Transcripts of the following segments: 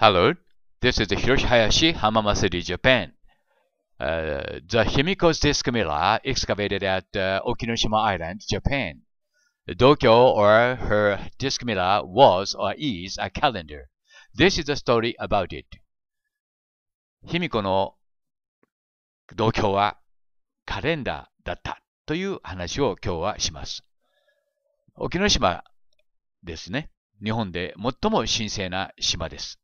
Hello, this is Hiroshihayashi Hamamasuri, Japan. Uh, the Himiko's disc mirror excavated at uh, Okinoshima Island, Japan. Dokyo or her disc mirror was or is a calendar. This is a story about it. 卑弥呼の同居はカレンダーだったという話を今日はします。沖 m 島ですね。日本で最も神聖な島です。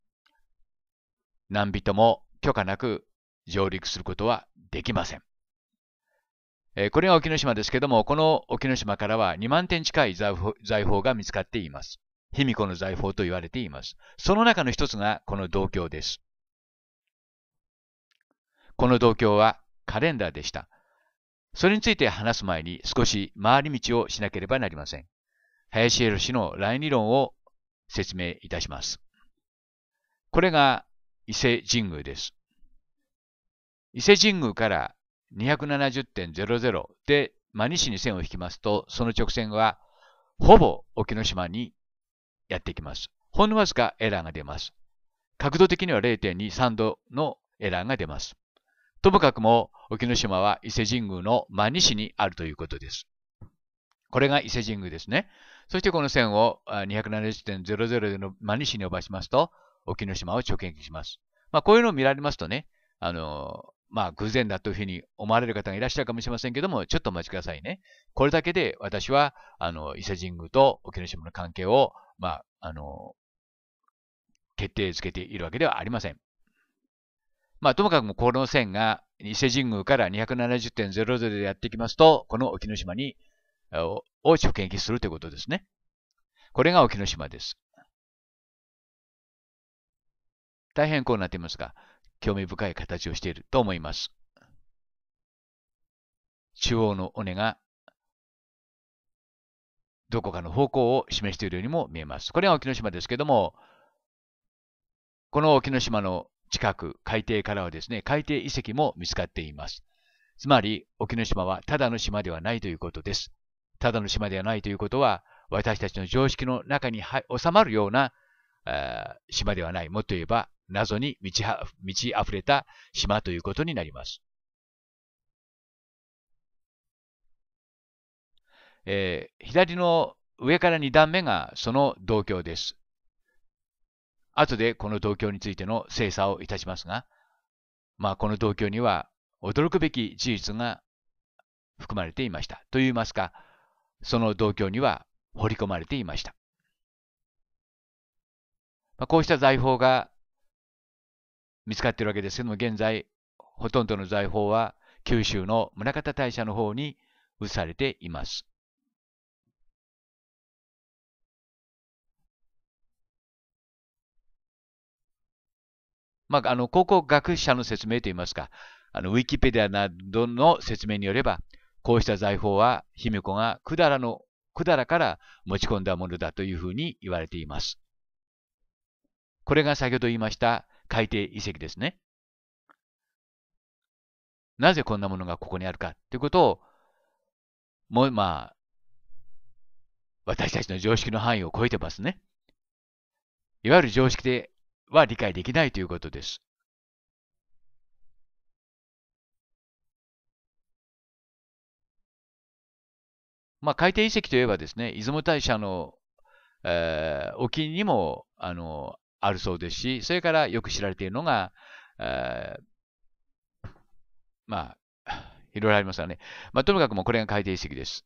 何人も許可なく上陸することはできません。えこれが沖ノ島ですけども、この沖ノ島からは2万点近い財宝が見つかっています。卑弥呼の財宝と言われています。その中の一つがこの銅鏡です。この銅鏡はカレンダーでした。それについて話す前に少し回り道をしなければなりません。林ロ氏のライン理論を説明いたします。これが伊勢神宮です。伊勢神宮から270.00で真西に線を引きますと、その直線はほぼ沖ノ島にやってきます。ほんのわずかエラーが出ます。角度的には0.23度のエラーが出ます。ともかくも沖ノ島は伊勢神宮の真西にあるということです。これが伊勢神宮ですね。そしてこの線を270.00での真西に伸ばしますと、沖ノ島を直撃します。まあ、こういうのを見られますとね、あの、まあ、偶然だというふうに思われる方がいらっしゃるかもしれませんけども、ちょっとお待ちくださいね。これだけで私は、あの、伊勢神宮と沖ノ島の関係を、まあ、あの、決定づけているわけではありません。まあ、ともかくこの線が伊勢神宮から270.00でやってきますと、この沖ノ島に、を直撃するということですね。これが沖ノ島です。大変こうなっていますが、興味深い形をしていると思います。中央の尾根がどこかの方向を示しているようにも見えます。これが沖ノ島ですけども、この沖ノ島の近く、海底からはですね、海底遺跡も見つかっています。つまり、沖ノ島はただの島ではないということです。ただの島ではないということは、私たちの常識の中に収まるような、島ではない。もっと言えば、謎に満ち満ち溢れた島ということになります。えー、左の上から2段目がその銅鏡です。後でこの銅鏡についての精査をいたしますが、まあ、この銅鏡には驚くべき事実が含まれていました。と言いますか、その銅鏡には彫り込まれていました。まあ、こうした財宝が見つかっているわけですけども、現在、ほとんどの財宝は九州の宗像大社の方に移されています。まあ、あの考古学者の説明といいますか、あのウィキペディアなどの説明によれば、こうした財宝は卑弥呼が百済の百済から持ち込んだものだというふうに言われています。これが先ほど言いました海底遺跡ですね。なぜこんなものがここにあるかということを、もう、まあ、私たちの常識の範囲を超えてますね。いわゆる常識では理解できないということです。まあ、海底遺跡といえばですね、出雲大社の、えー、沖にもあのあるそうですし、それからよく知られているのが、えまあ、いろいろありますらね。まあ、ともかくもうこれが海底遺跡です。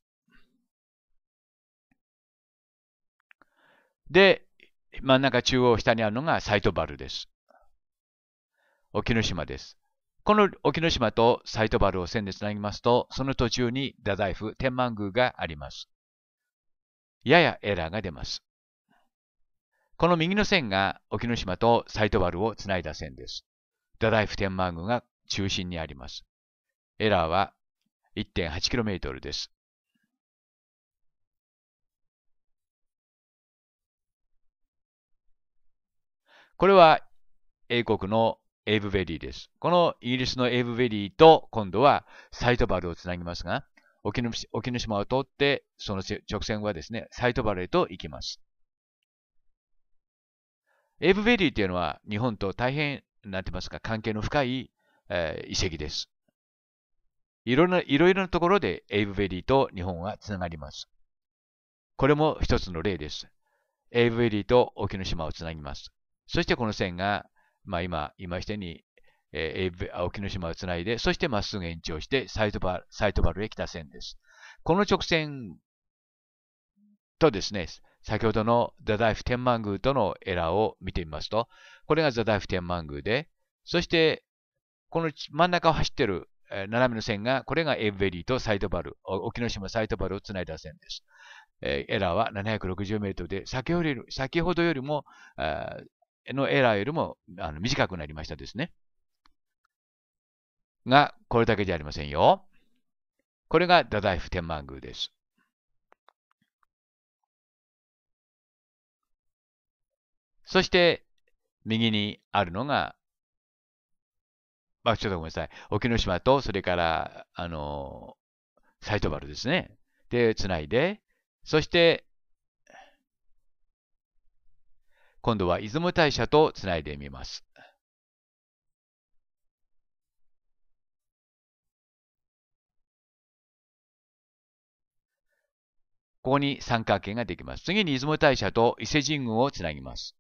で、真ん中中央下にあるのがサイトバルです。沖ノ島です。この沖ノ島とサイトバルを線でつなぎますと、その途中に太宰府天満宮があります。ややエラーが出ます。この右の線が沖ノ島とサバ原をつないだ線です。太宰府天満宮が中心にあります。エラーは 1.8km です。これは英国のエイブベリーです。このイギリスのエイブベリーと今度はサイトバルをつなぎますが、沖ノ島を通ってその直線はですね、サイトバルへと行きます。エイブベリーというのは日本と大変、なんて言いますか、関係の深い、えー、遺跡です。いろいろなところでエイブベリーと日本はつながります。これも一つの例です。エイブベリーと沖ノ島をつなぎます。そしてこの線が、まあ、今、今してに、えー、沖ノ島をつないで、そしてまっすぐ延長してサイトバル、サイトバルへ来た線です。この直線とですね、先ほどのダイフ天満宮とのエラーを見てみますと、これがダイフ天満宮で、そして、この真ん中を走ってる斜めの線が、これがエブベリーとサイトバル、沖ノ島サイトバルをつないだ線です。えエラーは760メートルで、先ほどより先ほどよりも、のエラーよりもあの短くなりましたですね。が、これだけじゃありませんよ。これが太宰府天満宮です。そして、右にあるのが、まあ、ちょっとごめんなさい。沖ノ島と、それから、あのサイトバルですね。で、つないで、そして、今度は出雲大社とつないでみます。ここに三角形ができます。次に出雲大社と伊勢神宮をつなぎます。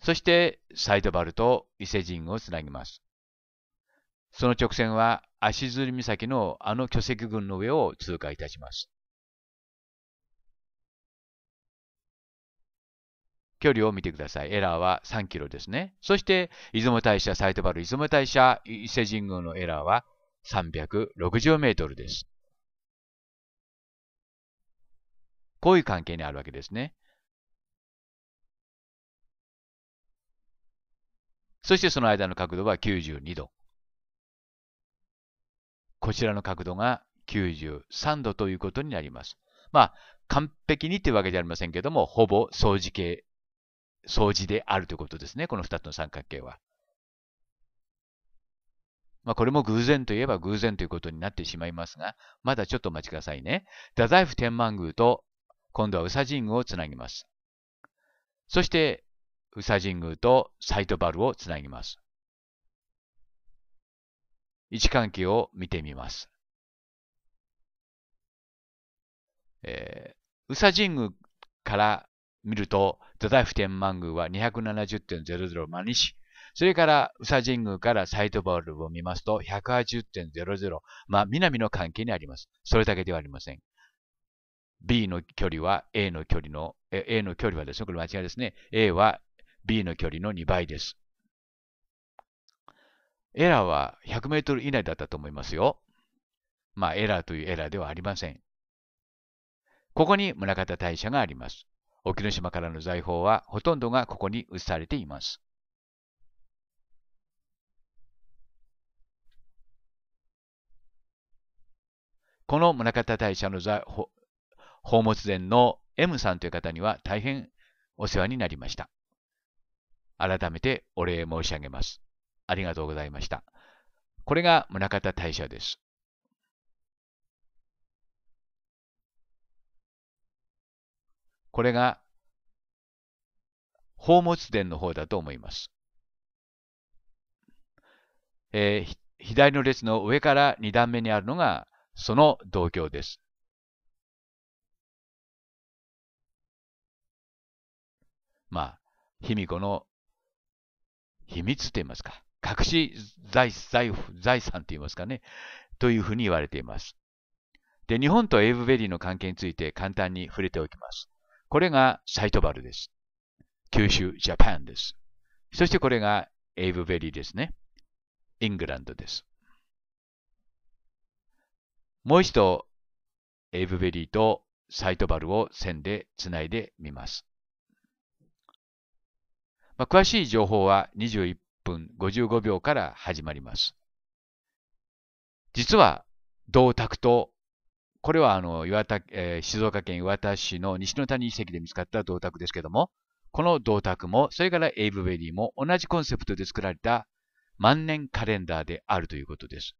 そしてサイドバルと伊勢神をつなぎます。その直線は足摺岬のあの巨石群の上を通過いたします。距離を見てください。エラーは3キロですね。そして、出雲大社、サイトバル、出雲大社、伊勢神宮のエラーは360メートルです。こういう関係にあるわけですね。そしてその間の角度は92度。こちらの角度が93度ということになります。まあ、完璧にというわけじゃありませんけども、ほぼ相似形、相似であるということですね。この2つの三角形は。まあ、これも偶然といえば偶然ということになってしまいますが、まだちょっとお待ちくださいね。太宰府天満宮と、今度は宇佐神宮をつなぎます。そして、宇佐神宮とサイトバルをつなぎます。位置関係を見てみます。えー、宇佐神宮から見ると、太宰府天満宮は270.00マそれから、宇佐神宮からサイトバルを見ますと、180.00。まあ、南の関係にあります。それだけではありません。B の距離は A の距離の、A の距離はですね、これ間違いですね。A は B の距離の2倍です。エラーは100メートル以内だったと思いますよ。まあ、エラーというエラーではありません。ここに宗像大社があります。沖ノ島からの財宝はほとんどがここに移されています。この宗像大社の宝物殿の M さんという方には大変お世話になりました。改めてお礼申し上げます。ありがとうございました。これが宗像大社です。これが宝物殿の方だと思います。えー、左の列の上から2段目にあるのがその銅鏡です。まあ、卑弥呼の秘密と言いますか、隠し財財財産と言いますかね、というふうに言われています。で、日本とエイブベリーの関係について簡単に触れておきます。これがサイトバルです。九州ジャパンです。そしてこれがエイブベリーですね。イングランドです。もう一度、エイブベリーとサイトバルを線でつないでみます。まあ、詳しい情報は21分55秒から始まります。実は、銅鐸と、これはあの岩田、えー、静岡県磐田市の西の谷遺跡で見つかった銅鐸ですけども、この銅鐸も、それからエイブベリーも同じコンセプトで作られた万年カレンダーであるということです。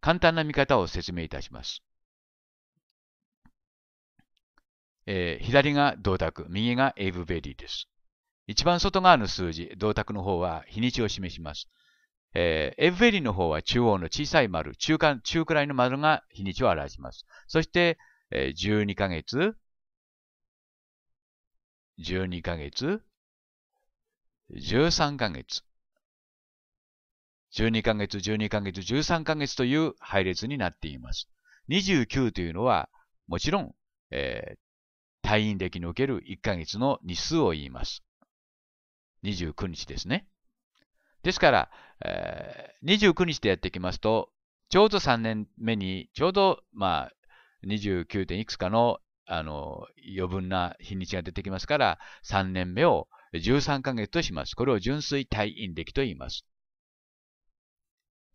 簡単な見方を説明いたします。えー、左が銅鐸、右がエイブベリーです。一番外側の数字、銅鐸の方は日にちを示します。えー、エイブベリーの方は中央の小さい丸、中間、中くらいの丸が日にちを表します。そして、えー、12ヶ月、12ヶ月、13ヶ月、12ヶ月、12ヶ月、13ヶ月という配列になっています。29というのは、もちろん、えー、退院歴における1ヶ月の日数を言います。29日ですね。ですから、えー、29日でやってきますと、ちょうど3年目に、ちょうど、まあ、29. 点いくつかの、あの、余分な日にちが出てきますから、3年目を13ヶ月とします。これを純粋退院歴と言います。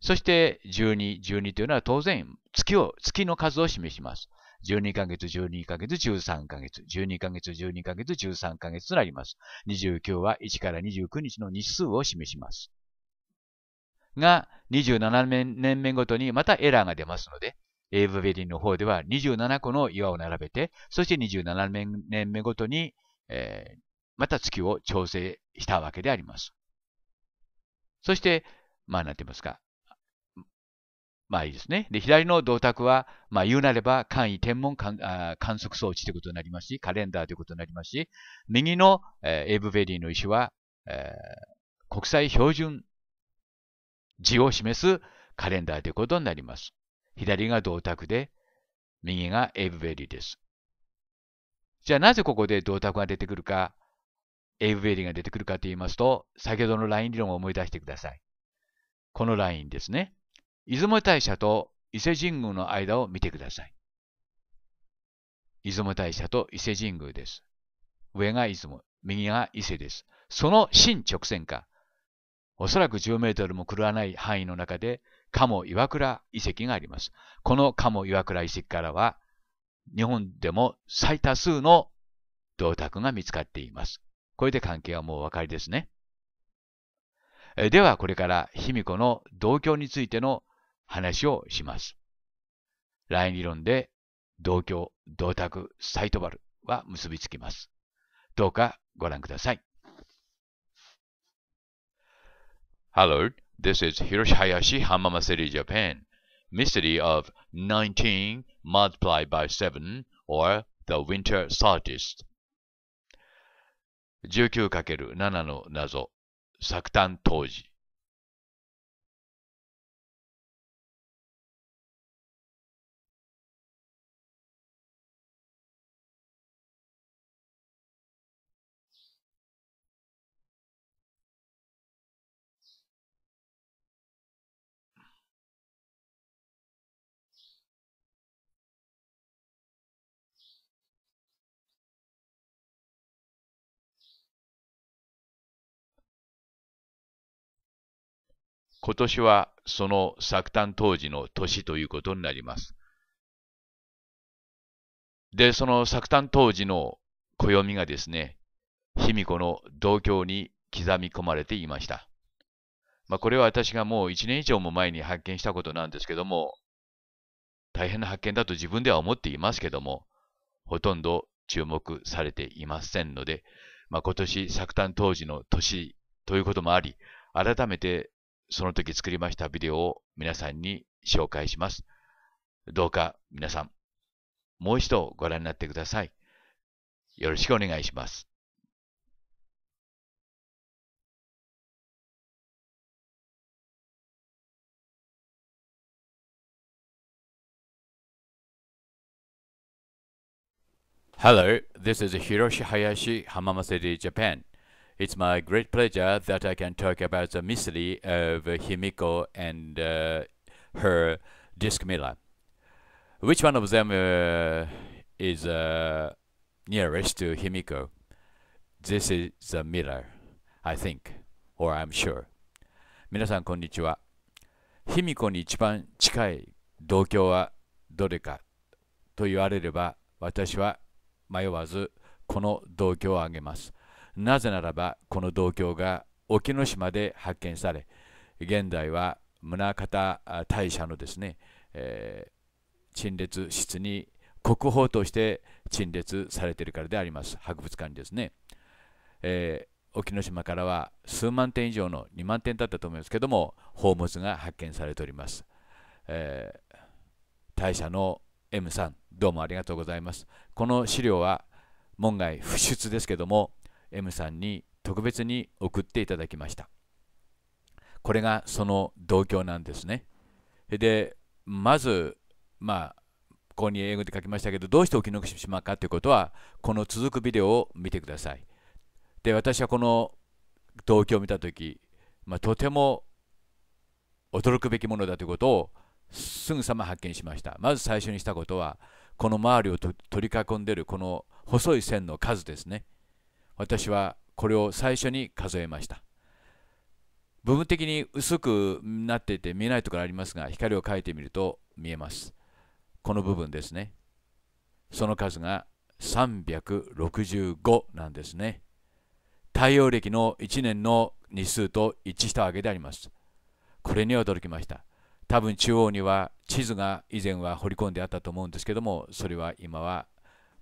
そして、12、12というのは当然、月を、月の数を示します。12ヶ月、12ヶ月、13ヶ月、12ヶ月、12ヶ月、13ヶ月となります。29は1から29日の日数を示します。が、27年目ごとにまたエラーが出ますので、エイブベリンの方では27個の岩を並べて、そして27年目ごとに、えー、また月を調整したわけであります。そして、まあ、なんて言いますか、まあいいですね。で、左の銅鐸は、まあ言うなれば、簡易天文観測装置ということになりますし、カレンダーということになりますし、右の、えー、エイブベリーの石は、えー、国際標準字を示すカレンダーということになります。左が銅鐸で、右がエイブベリーです。じゃあなぜここで銅鐸が出てくるか、エイブベリーが出てくるかと言いますと、先ほどのライン理論を思い出してください。このラインですね。出雲大社と伊勢神宮の間を見てください。出雲大社と伊勢神宮です。上が出雲、右が伊勢です。その新直線下、おそらく10メートルも狂わない範囲の中で、鴨岩倉遺跡があります。この鴨岩倉遺跡からは、日本でも最多数の銅鐸が見つかっています。これで関係はもうお分かりですね。ではこれから卑弥呼の同居についての話をします。ライン理論で同居、同卓、サイトバルは結びつきます。どうかご覧ください。Hello, this is Hiroshi Hayashi, Hamama City, Japan. Mystery of 19 multiplied by 7 or the winter solstice. 19×7 の謎、作端当時。今年はその作誕当時の年ということになります。で、その作誕当時の暦がですね、卑弥呼の同郷に刻み込まれていました。まあ、これは私がもう1年以上も前に発見したことなんですけども、大変な発見だと自分では思っていますけども、ほとんど注目されていませんので、まあ、今年作誕当時の年ということもあり、改めてその時作りましたビデオを皆さんに紹介します。どうか皆さん、もう一度ご覧になってください。よろしくお願いします。Hello, this is Hiroshi Hayashi, h a m a m a s e Japan. It's my great pleasure that I can talk about the mystery of Himiko and uh, her disc miller. Which one of them uh, is uh, nearest to Himiko? This is the mirror, I think, or I'm sure. 皆さん、こんにちは。卑弥呼に一番近い同居はどれかと言われれば、私は迷わずこの同居を挙げます。なぜならばこの銅鏡が沖ノ島で発見され現代は宗像大社のですね、えー、陳列室に国宝として陳列されているからであります博物館にですね、えー、沖ノ島からは数万点以上の2万点だったと思いますけども宝物が発見されております、えー、大社の M さんどうもありがとうございますこの資料は門外不出ですけども M さんに特別に送っていただきましたこれがその同居なんですねでまずまあここに英語で書きましたけどどうして起き抜けてしまうかということはこの続くビデオを見てくださいで私はこの同機を見た時、まあ、とても驚くべきものだということをすぐさま発見しましたまず最初にしたことはこの周りを取り囲んでいるこの細い線の数ですね私はこれを最初に数えました部分的に薄くなっていて見えないところありますが光を描いてみると見えますこの部分ですねその数が365なんですね太陽暦の1年の日数と一致したわけでありますこれに驚きました多分中央には地図が以前は彫り込んであったと思うんですけどもそれは今は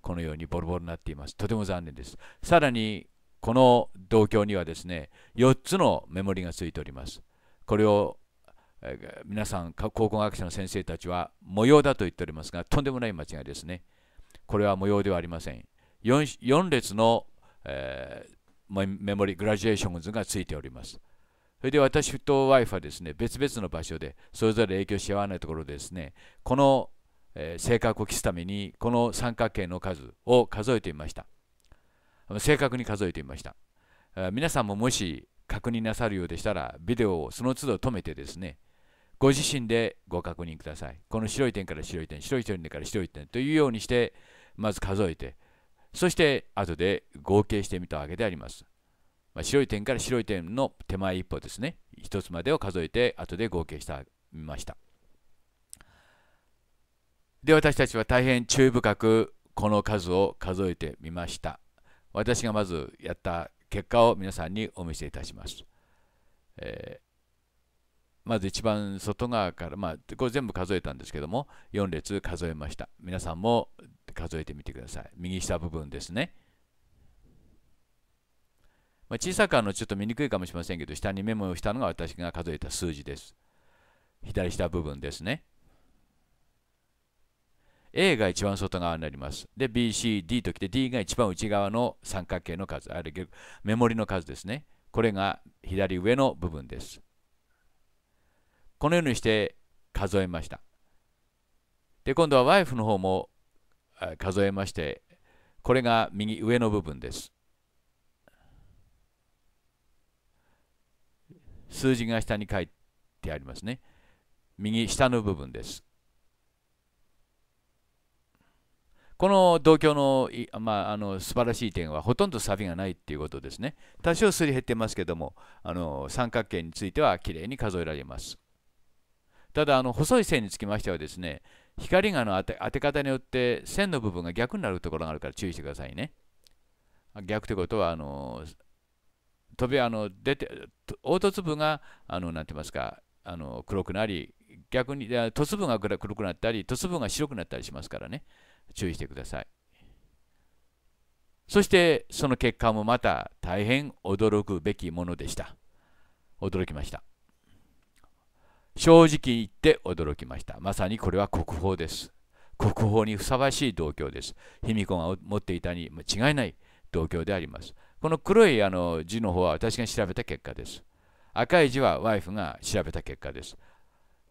このようにボロボロになっています。とても残念です。さらに、この銅鏡にはですね、4つのメモリがついております。これを皆さん、考古学者の先生たちは模様だと言っておりますが、とんでもない間違いですね。これは模様ではありません。4, 4列の、えー、メモリ、グラジュエーション図がついております。それで私とワイフはですね、別々の場所で、それぞれ影響し合わないところでですね、このえー、正確を期すためにこの三角形の数を数えてみました正確に数えてみました、皆さんももし確認なさるようでしたらビデオをその都度止めてですねご自身でご確認くださいこの白い点から白い点白い点から白い点というようにしてまず数えてそして後で合計してみたわけであります、ま白い点から白い点の手前一歩ですね一つまでを数えて後で合計してみましたで私たちは大変注意深くこの数を数えてみました私がまずやった結果を皆さんにお見せいたします、えー、まず一番外側から、まあ、これ全部数えたんですけども4列数えました皆さんも数えてみてください右下部分ですね、まあ、小さくあのちょっと見にくいかもしれませんけど下にメモをしたのが私が数えた数字です左下部分ですね A が一番外側になります。で、BCD ときて D が一番内側の三角形の数、あるいはメモリの数ですね。これが左上の部分です。このようにして数えました。で、今度はワイフの方も数えまして、これが右上の部分です。数字が下に書いてありますね。右下の部分です。この同居の,、まあ、あの素晴らしい点はほとんどサビがないっていうことですね多少すり減ってますけどもあの三角形についてはきれいに数えられますただあの細い線につきましてはですね光がの当て当て方によって線の部分が逆になるところがあるから注意してくださいね逆ということはあの飛びあの出て凹凸部があのなんて言いますかあの黒くなり逆に凸部が黒くなったり凸部が白くなったりしますからね注意してくださいそしてその結果もまた大変驚くべきものでした驚きました正直言って驚きましたまさにこれは国宝です国宝にふさわしい銅鏡です卑弥呼が持っていたに間違いない銅鏡でありますこの黒いあの字の方は私が調べた結果です赤い字はワイフが調べた結果です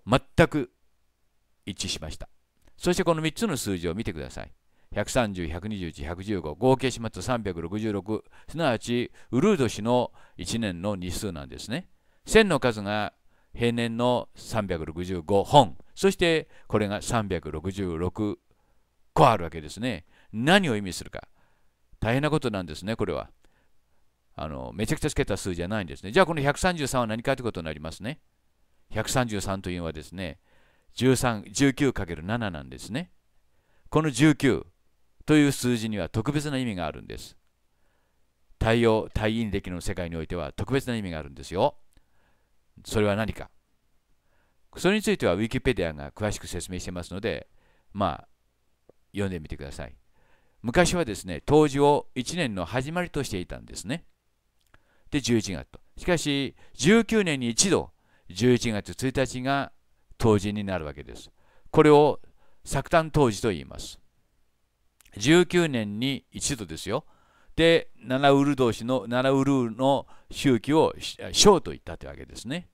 全く一致しましたそしてこの3つの数字を見てください。130、121、115、合計しますと366、すなわち、ウルード氏の1年の日数なんですね。線の数が平年の365本、そしてこれが366個あるわけですね。何を意味するか。大変なことなんですね、これは。あのめちゃくちゃつけた数じゃないんですね。じゃあこの133は何かということになりますね。133というのはですね、19×7 なんですね。この19という数字には特別な意味があるんです。太陽、太陰歴の世界においては特別な意味があるんですよ。それは何か。それについては Wikipedia が詳しく説明してますので、まあ、読んでみてください。昔はですね、冬至を1年の始まりとしていたんですね。で、11月と。しかし、19年に一度、11月1日が当時になるわけです。これを作炭当時と言います。19年に一度ですよ。で、7ウル同士の7ウルの周期を小と言ったというわけですね。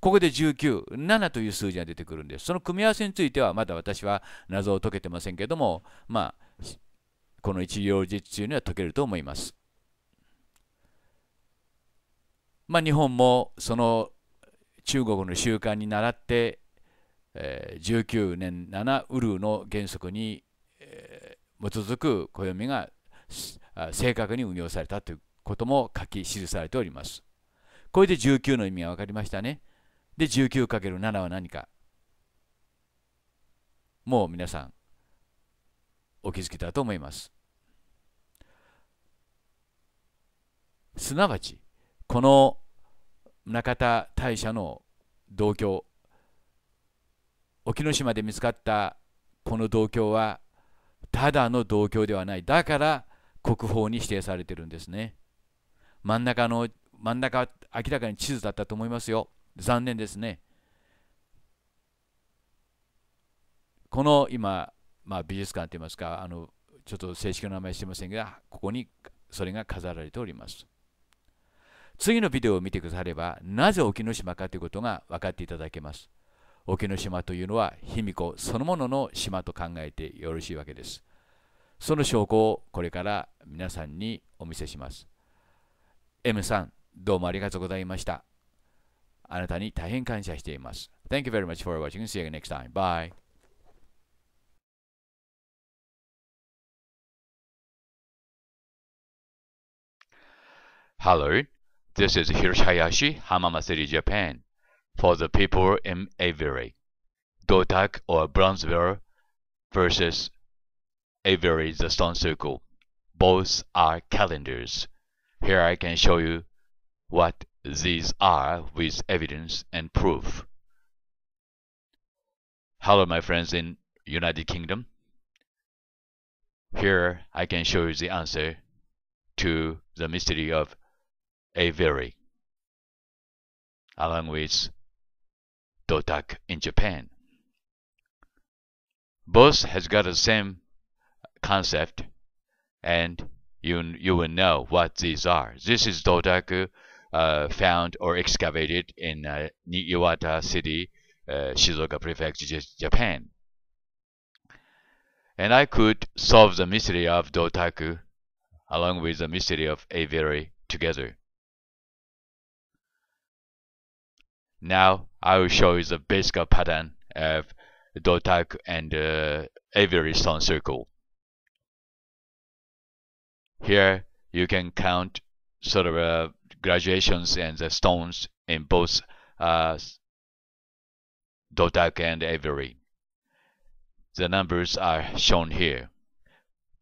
ここで19、7という数字が出てくるんです。その組み合わせについてはまだ私は謎を解けてませんけども、まあ、この一両日中には解けると思います。まあ、日本もその中国の習慣に倣って、えー、19年7ウルーの原則に、えー、基づく暦が正確に運用されたということも書き記されております。これで19の意味が分かりましたね。で 19×7 は何かもう皆さんお気づきだと思います。すなわちこの中田大社の銅鏡沖ノ島で見つかったこの銅鏡はただの銅鏡ではないだから国宝に指定されてるんですね真ん中の真ん中明らかに地図だったと思いますよ残念ですねこの今、まあ、美術館といいますかあのちょっと正式な名前してませんがここにそれが飾られております次のビデオを見てくださればなぜ沖ノ島かということが分かっていただけます沖ノ島というのは卑弥呼そのものの島と考えてよろしいわけですその証拠をこれから皆さんにお見せします M さんどうもありがとうございましたあなたに大変感謝しています Thank you very much for watching see you next time bye Hello, This is Hiroshi Hamamatsuri Japan. For the people in Avery, Dotak or Bronzeville versus Avery, the Stone Circle. Both are calendars. Here I can show you what these are with evidence and proof. Hello, my friends in United Kingdom. Here I can show you the answer to the mystery of Avery, along with Dotak in Japan. Both has got the same concept, and you you will know what these are. This is Dotaku uh, found or excavated in uh, Niiwata City, uh, Shizuoka Prefecture, Japan. And I could solve the mystery of Dotaku along with the mystery of Avery together. Now I will show you the basic pattern of dot and uh, every stone circle. Here you can count sort of uh, graduations and the stones in both uh, Dotak and Avery. The numbers are shown here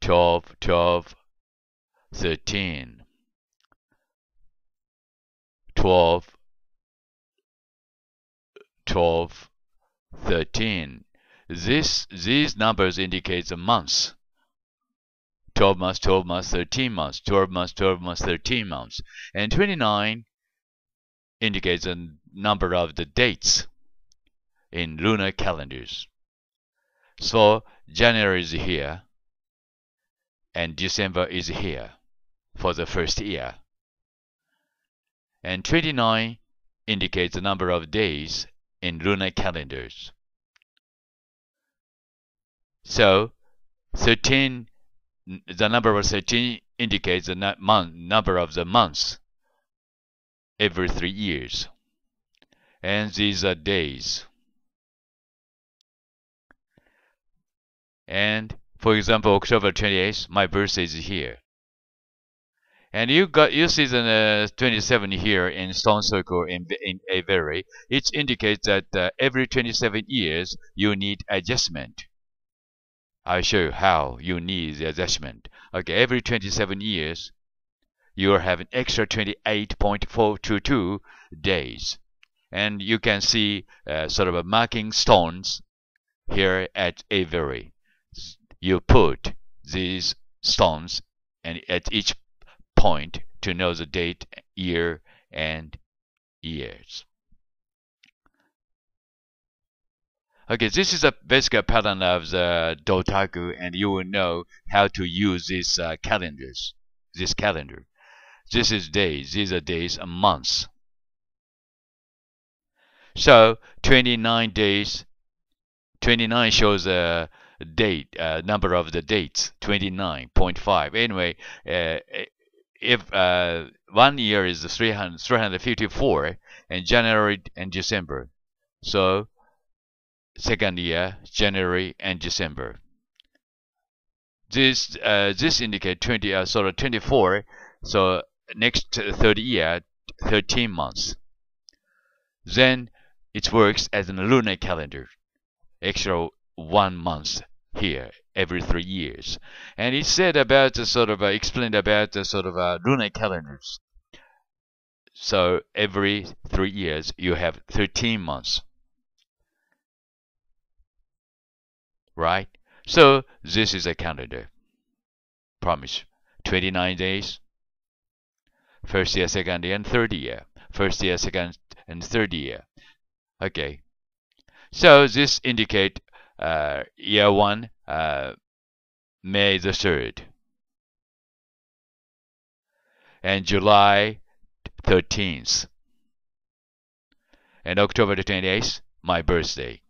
12, 12, 13, 12, 12, 13. This, these numbers indicate the months. 12 months, 12 months, 13 months, 12 months, 12 months, 13 months. And 29 indicates the number of the dates in lunar calendars. So January is here and December is here for the first year. And 29 indicates the number of days in lunar calendars. So, 13, the number of 13 indicates the month, number of the months every three years. And these are days. And for example, October 28th, my birthday is here. And you got you see the uh, 27 here in stone circle in in Avery. It indicates that uh, every 27 years you need adjustment. I'll show you how you need the adjustment. Okay, every 27 years you have an extra 28.422 days, and you can see uh, sort of a marking stones here at Avery. You put these stones and at each point to know the date, year, and years. Okay, this is a basic pattern of the Dotaku, and you will know how to use these uh, calendars. This calendar. This is days. These are days and months. So 29 days. 29 shows a date, uh, number of the dates. 29.5. Anyway, uh, if uh, one year is 300, 354 in January and December. So second year, January and December. This uh, this indicate 20 uh, sort of 24. So next third year, 13 months. Then it works as a lunar calendar, extra one month here every three years. And he said about the sort of, uh, explained about the sort of uh, lunar calendars. So every three years, you have 13 months. Right? So this is a calendar. Promise. 29 days. First year, second year, and third year. First year, second, and third year. Okay. So this indicate uh, year one uh, May the 3rd and July 13th and October the 28th my birthday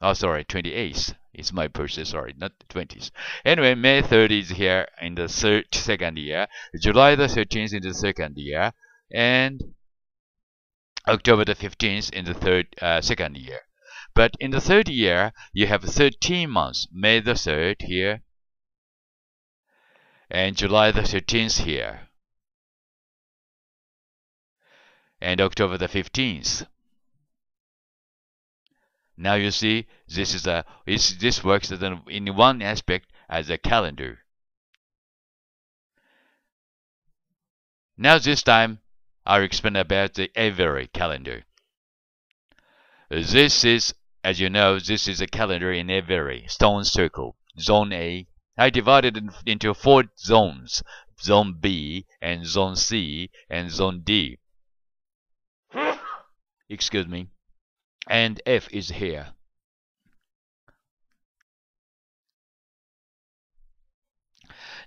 oh sorry 28th is my birthday sorry not 20th anyway May third is here in the third second year July the 13th in the second year and October the 15th in the third uh, second year but in the third year, you have 13 months, May the 3rd here, and July the 13th here, and October the 15th. Now you see, this is a this works an, in one aspect as a calendar. Now this time, I'll explain about the Avery calendar. This is as you know, this is a calendar in every stone circle. Zone A, I divided it into four zones, Zone B, and Zone C, and Zone D. Excuse me. And F is here.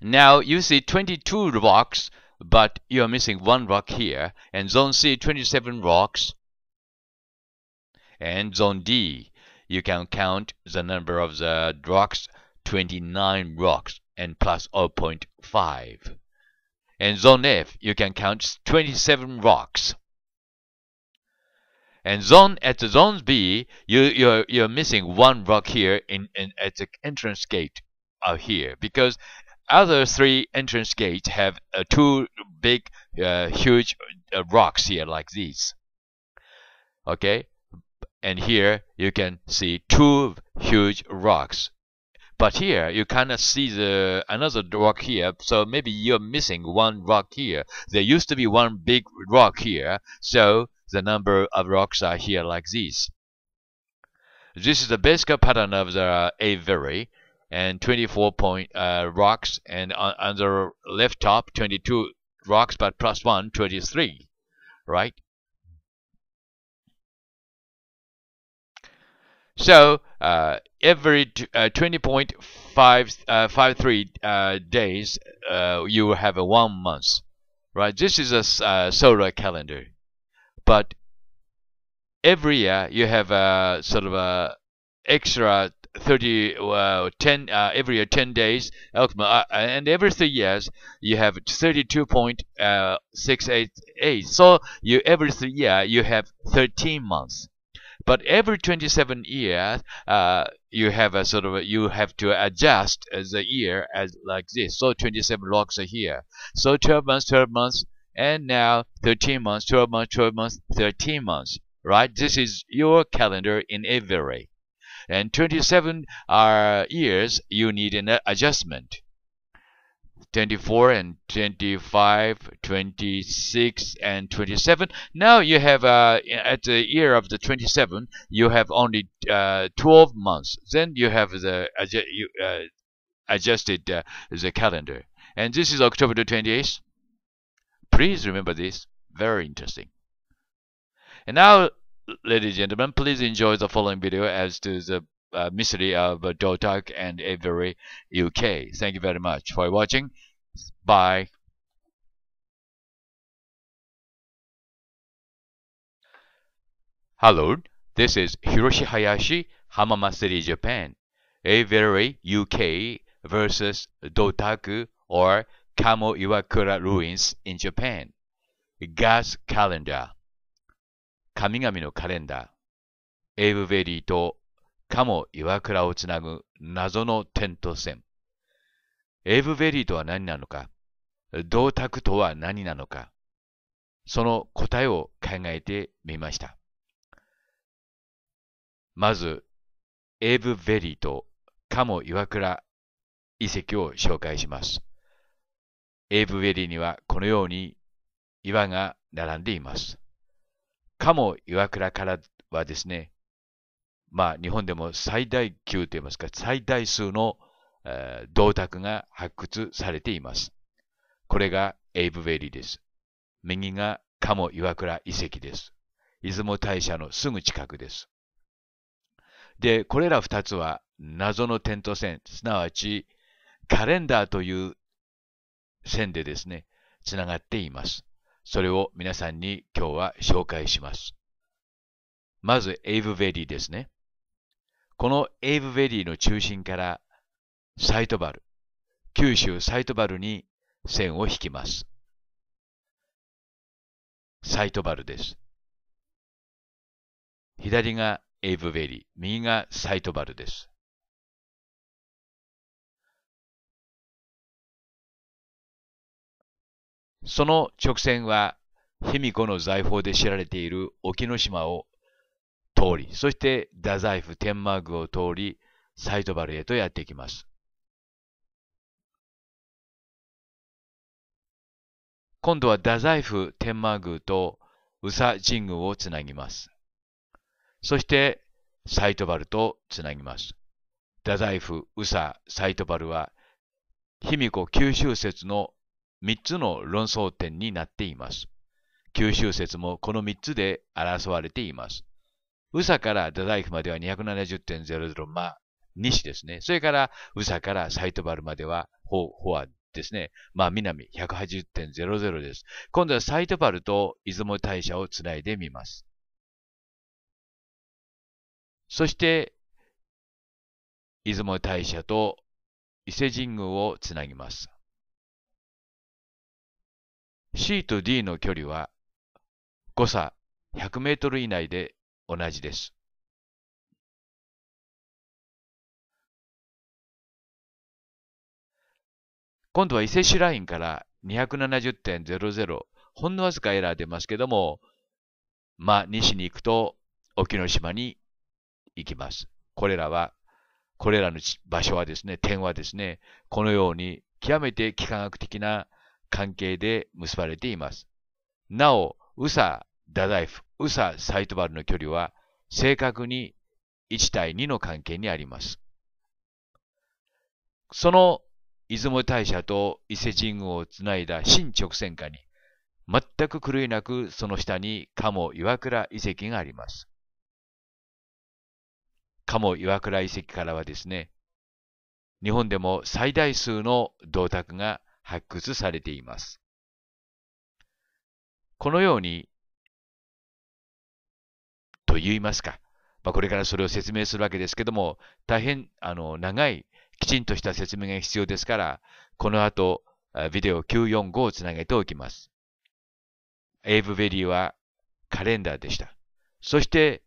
Now you see 22 rocks, but you are missing one rock here, and zone C 27 rocks, and zone D you can count the number of the rocks, 29 rocks, and plus 0.5. And zone F, you can count 27 rocks. And zone at the zone B, you you're you're missing one rock here in, in at the entrance gate out here because other three entrance gates have uh, two big uh, huge uh, rocks here like these okay and here you can see two huge rocks but here you cannot see the another rock here so maybe you're missing one rock here there used to be one big rock here so the number of rocks are here like this this is the basic pattern of the Avery and 24 point uh, rocks and on, on the left top 22 rocks but plus 1 23 right So uh, every t- uh, 20.53 uh, uh, days, uh, you have one month, right? This is a solar calendar, but every year you have a sort of a extra 30 uh, 10 uh, every year 10 days uh, and every three years you have 32.688 so you every three year you have 13 months but every 27 years, uh, you have a sort of you have to adjust the year as like this. So 27 locks are here. So 12 months, 12 months, and now 13 months, 12 months, 12 months, 13 months. Right? This is your calendar in every, And 27 are uh, years you need an adjustment. 24 and 25 26 and 27 now you have uh, at the year of the 27 you have only uh, 12 months then you have the you, uh, adjusted uh, the calendar and this is October the 28th please remember this very interesting and now ladies and gentlemen please enjoy the following video as to the uh, mystery of uh, Dotak and Avery UK. Thank you very much for watching. Bye. Hello, this is Hiroshi Hayashi, Hamama City, Japan. Avery UK versus Dotaku or Kamo Iwakura ruins in Japan. Gas calendar. 神々のカレンダー。エイブベリーとかも岩倉をつなぐ謎の点と線。エイブベリーとは何なのか銅鐸とは何なのかその答えを考えてみました。まず、エイブベリーとカモ岩倉遺跡を紹介します。エイブベリーにはこのように岩が並んでいます。カモ岩倉からはですね、まあ、日本でも最大級といいますか、最大数の、えー、銅鐸が発掘されています。これがエイブベリーです。右が鴨岩倉遺跡です。出雲大社のすぐ近くです。で、これら2つは謎の点と線、すなわちカレンダーという線でですね、つながっています。それを皆さんに今日は紹介します。まず、エイブベリーですね。このエイブベリーの中心からサイトバル、九州サイトバルに線を引きます。サイトバルです。左がエイブベリー、右がサイトバルです。その直線は卑弥呼の財宝で知られている沖ノ島を通り、そして太宰府天満宮を通り、サイトバルへとやっていきます。今度は太宰府天満宮と宇佐神宮をつなぎます。そして、サイトバルとつなぎます。太宰府、宇佐、サイトバルは、卑弥呼九州説の3つの論争点になっています。九州説もこの3つで争われています。宇佐から太宰府までは270.00、まあ、西ですね。それから、宇佐からサイトバルまでは、ほ、ほわですね。まあ、南180.00です。今度はサイトバルと出雲大社をつないでみます。そして、出雲大社と伊勢神宮をつなぎます。C と D の距離は誤差100メートル以内で同じです。今度は伊勢市ラインから270.00、ほんのわずかエラー出ますけども、まあ、西に行くと沖ノ島に行きます。これらは、これらの場所はですね、点はですね、このように極めて幾何学的な関係で結ばれています。なお、宇佐ダダイフ、ウサ・サイトバルの距離は正確に1対2の関係にあります。その出雲大社と伊勢神宮をつないだ新直線下に、全く狂いなくその下に鴨岩倉遺跡があります。鴨岩倉遺跡からはですね、日本でも最大数の銅鐸が発掘されています。このようにと言いますか、まあ、これからそれを説明するわけですけども、大変あの長い、きちんとした説明が必要ですから、この後、ビデオ945をつなげておきます。エイブベリーはカレンダーでした。そして、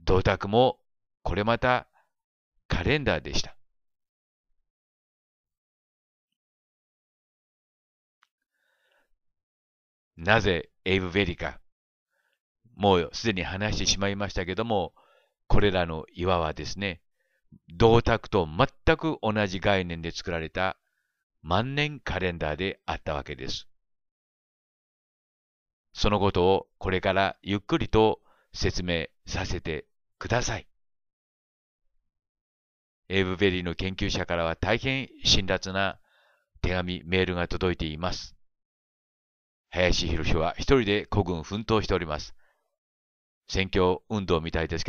銅鐸もこれまたカレンダーでした。なぜエイブ・ベリーか。もうすでに話してしまいましたけども、これらの岩はですね、銅鐸と全く同じ概念で作られた万年カレンダーであったわけです。そのことをこれからゆっくりと説明させてください。エイブベリーの研究者からは大変辛辣な手紙、メールが届いています。林博士は一人で孤軍奮闘しております。選挙運動みたいですけど。